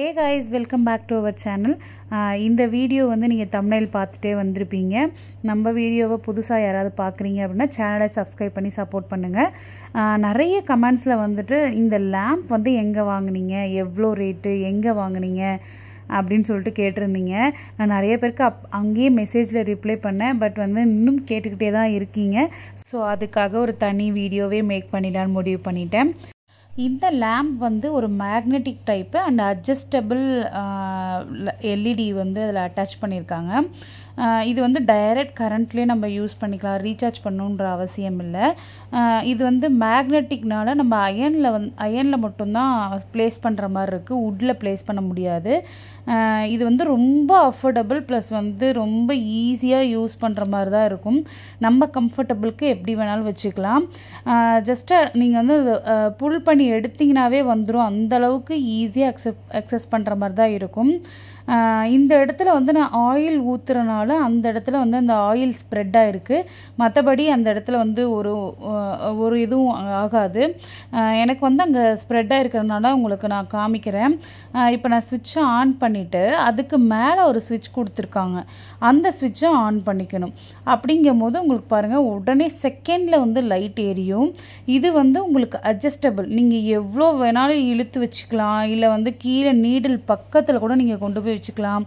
hey guys welcome back to our channel இந்த video வந்து நீங்கள் தமிழில் பார்த்துட்டே வந்திருப்பீங்க நம்ம வீடியோவை புதுசாக யாராவது பார்க்குறீங்க அப்படின்னா சேனலை சப்ஸ்கிரைப் பண்ணி சப்போர்ட் பண்ணுங்கள் நிறைய கமெண்ட்ஸில் வந்துட்டு இந்த லேம்ப் வந்து எங்கே வாங்கினீங்க எவ்வளோ ரேட்டு எங்கே வாங்கினீங்க அப்படின்னு சொல்லிட்டு கேட்டிருந்தீங்க நான் நிறைய பேருக்கு அப் அங்கேயே மெசேஜில் ரிப்ளை பண்ணேன் பட் வந்து இன்னும் கேட்டுக்கிட்டே தான் இருக்கீங்க ஸோ அதுக்காக ஒரு தனி வீடியோவே மேக் பண்ணிடலான்னு முடிவு பண்ணிட்டேன் இந்த லேம்ப் வந்து ஒரு magnetic type and adjustable LED e வந்து அதில் அட்டாச் பண்ணியிருக்காங்க இது வந்து டைரக்ட் கரண்ட்லேயே நம்ம யூஸ் பண்ணிக்கலாம் ரீசார்ஜ் பண்ணுன்ற அவசியம் இல்லை இது வந்து மேக்னட்டிக்னால நம்ம அயனில் வந் அயனில் மட்டும்தான் ப்ளேஸ் பண்ணுற மாதிரி இருக்குது உட்டில் ப்ளேஸ் பண்ண முடியாது இது வந்து ரொம்ப அஃபோர்டபுள் ப்ளஸ் வந்து ரொம்ப ஈஸியாக யூஸ் பண்ணுற மாதிரி தான் இருக்கும் நம்ம கம்ஃபர்டபுளுக்கு எப்படி வேணாலும் வச்சுக்கலாம் ஜஸ்ட்டு நீங்கள் வந்து புல் பண்ணி எடுத்திங்கனாவே வந்துடும் அந்தளவுக்கு ஈஸியாக அக்செப் அக்சஸ் பண்ணுற மாதிரி தான் இருக்கும் இந்த இடத்துல வந்து நான் ஆயில் ஊற்றுறனால அந்த இடத்துல வந்து அந்த ஆயில் ஸ்ப்ரெட் ஆகிருக்கு மற்றபடி அந்த இடத்துல வந்து ஒரு ஒரு இதுவும் ஆகாது எனக்கு வந்து அங்கே ஸ்ப்ரெட் ஆகிருக்கிறதுனால உங்களுக்கு நான் காமிக்கிறேன் இப்போ நான் சுவிட்சை ஆன் பண்ணிவிட்டு அதுக்கு மேலே ஒரு ஸ்விட்ச் கொடுத்துருக்காங்க அந்த சுவிட்சை ஆன் பண்ணிக்கணும் அப்படிங்கும் போது உங்களுக்கு பாருங்கள் உடனே செகண்டில் வந்து லைட் எரியும் இது வந்து உங்களுக்கு அட்ஜஸ்டபிள் நீங்கள் எவ்வளோ வேணாலும் இழுத்து வச்சுக்கலாம் இல்லை வந்து கீழே நீடில் பக்கத்தில் கூட நீங்கள் கொண்டு போய் வச்சுக்கலாம்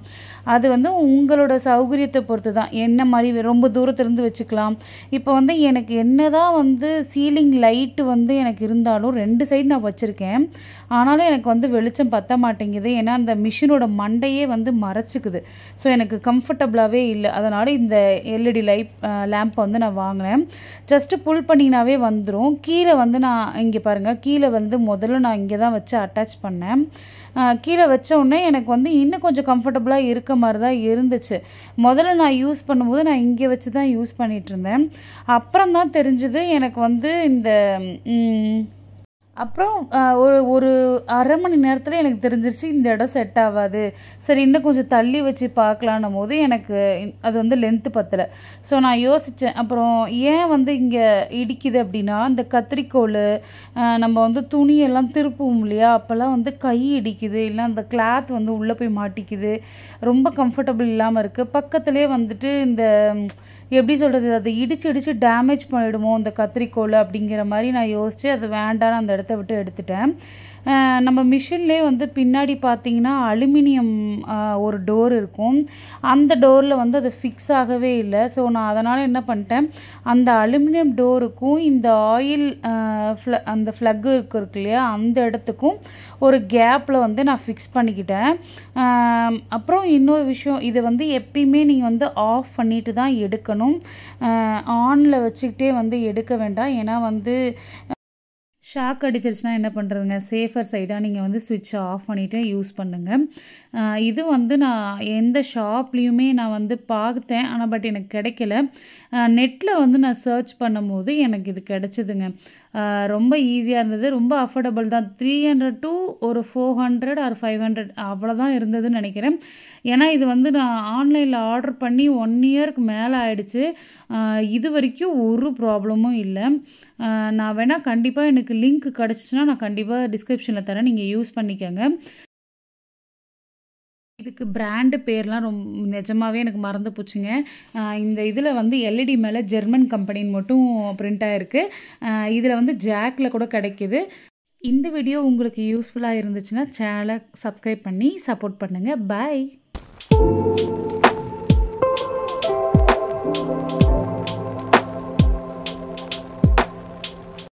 அது வந்து உங்களோட சௌகரியத்தை பொறுத்து தான் என்ன மாதிரி ரொம்ப தூரத்துலேருந்து வச்சுக்கலாம் இப்போ வந்து எனக்கு என்ன தான் வந்து சீலிங் லைட்டு வந்து எனக்கு இருந்தாலும் ரெண்டு சைடு நான் வச்சுருக்கேன் ஆனாலும் எனக்கு வந்து வெளிச்சம் பற்ற மாட்டேங்குது ஏன்னா அந்த மிஷினோட மண்டையே வந்து மறைச்சிக்குது ஸோ எனக்கு கம்ஃபர்டபுளாகவே இல்லை அதனால் இந்த எல்இடி லைட் லேம்ப்பை வந்து நான் வாங்கினேன் ஜஸ்ட்டு புல் பண்ணிங்கனாவே வந்துடும் கீழே வந்து நான் இங்கே பாருங்கள் கீழே வந்து முதல்ல நான் இங்கே தான் வச்சு அட்டாச் பண்ணேன் கீழே வச்ச உடனே எனக்கு வந்து இன்னும் கொஞ்சம் கொஞ்சம் கம்ஃபர்டபுளாக இருக்க மாதிரி தான் இருந்துச்சு முதல்ல நான் யூஸ் பண்ணும்போது நான் இங்கே வச்சு தான் யூஸ் பண்ணிகிட்ருந்தேன் அப்புறம் தான் தெரிஞ்சது எனக்கு வந்து இந்த அப்புறம் ஒரு ஒரு அரை மணி நேரத்தில் எனக்கு தெரிஞ்சிருச்சு இந்த இடம் செட் ஆகாது சரி இன்னும் கொஞ்சம் தள்ளி வச்சு பார்க்கலான்னும் போது எனக்கு அது வந்து லென்த்து பத்தலை ஸோ நான் யோசித்தேன் அப்புறம் ஏன் வந்து இங்கே இடிக்குது அப்படின்னா இந்த கத்திரிக்கோள் நம்ம வந்து துணியெல்லாம் திருப்புவோம் இல்லையா அப்போல்லாம் வந்து கை இடிக்குது இல்லை அந்த கிளாத் வந்து உள்ளே போய் மாட்டிக்குது ரொம்ப கம்ஃபர்டபுள் இல்லாமல் இருக்குது பக்கத்துலேயே வந்துட்டு இந்த எப்படி சொல்கிறது அதை இடித்து இடித்து டேமேஜ் பண்ணிவிடுமோ இந்த கத்திரிக்கோல் அப்படிங்கிற மாதிரி நான் யோசித்து அது வேண்டான்னு அந்த இடத்த விட்டு எடுத்துட்டேன் நம்ம மிஷின்லேயே வந்து பின்னாடி பார்த்திங்கன்னா அலுமினியம் ஒரு டோர் இருக்கும் அந்த டோரில் வந்து அது ஃபிக்ஸ் ஆகவே இல்லை ஸோ நான் அதனால் என்ன பண்ணிட்டேன் அந்த அலுமினியம் டோருக்கும் இந்த ஆயில் ஃப்ள அந்த ஃப்ளக்கு இருக்கு இருக்கு இல்லையா அந்த இடத்துக்கும் ஒரு கேப்பில் வந்து நான் ஃபிக்ஸ் பண்ணிக்கிட்டேன் அப்புறம் இன்னொரு விஷயம் இதை வந்து எப்பயுமே நீங்கள் வந்து ஆஃப் பண்ணிட்டு தான் எடுக்கணும் ஆனில் வச்சுக்கிட்டே வந்து எடுக்க வேண்டாம் ஏன்னா வந்து ஷாக் அடிச்சிருச்சுன்னா என்ன பண்ணுறதுங்க சேஃபர் சைடாக நீங்கள் வந்து சுவிட்சை ஆஃப் பண்ணிவிட்டு யூஸ் பண்ணுங்கள் இது வந்து நான் எந்த ஷாப்லேயுமே நான் வந்து பார்த்தேன் ஆனால் பட் எனக்கு கிடைக்கல நெட்டில் வந்து நான் சர்ச் பண்ணும்போது எனக்கு இது கிடச்சிதுங்க ரொம்ப ஈஸியாக இருந்தது ரொம்ப அஃபோர்டபுள் தான் த்ரீ ஹண்ட்ரட் டூ ஒரு four hundred or five hundred அவ்வளோதான் இருந்ததுன்னு நினைக்கிறேன் ஏன்னா இது வந்து நான் ஆன்லைனில் ஆர்டர் பண்ணி ஒன் இயருக்கு மேலே ஆகிடுச்சு இது வரைக்கும் ஒரு ப்ராப்ளமும் இல்லை நான் வேணால் கண்டிப்பாக எனக்கு லிங்க் கிடச்சிச்சின்னா நான் கண்டிப்பாக டிஸ்கிரிப்ஷனில் தரேன் நீங்கள் யூஸ் பண்ணிக்கோங்க இதுக்கு பிராண்டு பேர்லாம் ரொம்ப நிஜமாகவே எனக்கு மறந்து போச்சுங்க இந்த இதில் வந்து எல்இடி மேலே ஜெர்மன் கம்பெனின்னு மட்டும் பிரிண்ட் ஆகிருக்கு இதில் வந்து ஜாக்கில் கூட கிடைக்கிது இந்த வீடியோ உங்களுக்கு யூஸ்ஃபுல்லாக இருந்துச்சுன்னா சேனலை சப்ஸ்கிரைப் பண்ணி சப்போர்ட் பண்ணுங்கள் பாய்